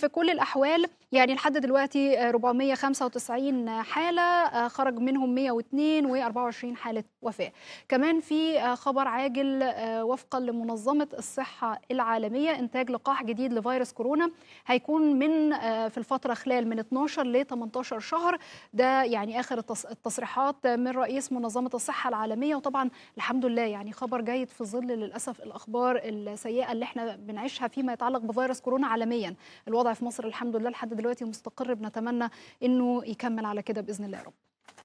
في كل الأحوال يعني لحد دلوقتي 495 آه، حالة آه، خرج منهم 102 و24 حالة وفاة كمان في آه، خبر عاجل وفقا لمنظمة الصحة العالمية إنتاج لقاح جديد لفيروس كورونا هيكون من في الفترة خلال من 12 ل 18 شهر ده يعني آخر التصريحات من رئيس منظمة الصحة العالمية وطبعا الحمد لله يعني خبر جيد في ظل للأسف الأخبار السيئة اللي احنا بنعيشها فيما يتعلق بفيروس كورونا عالميا الوضع الوضع في مصر الحمد لله لحد دلوقتي مستقر بنتمنى انه يكمل على كده باذن الله يا رب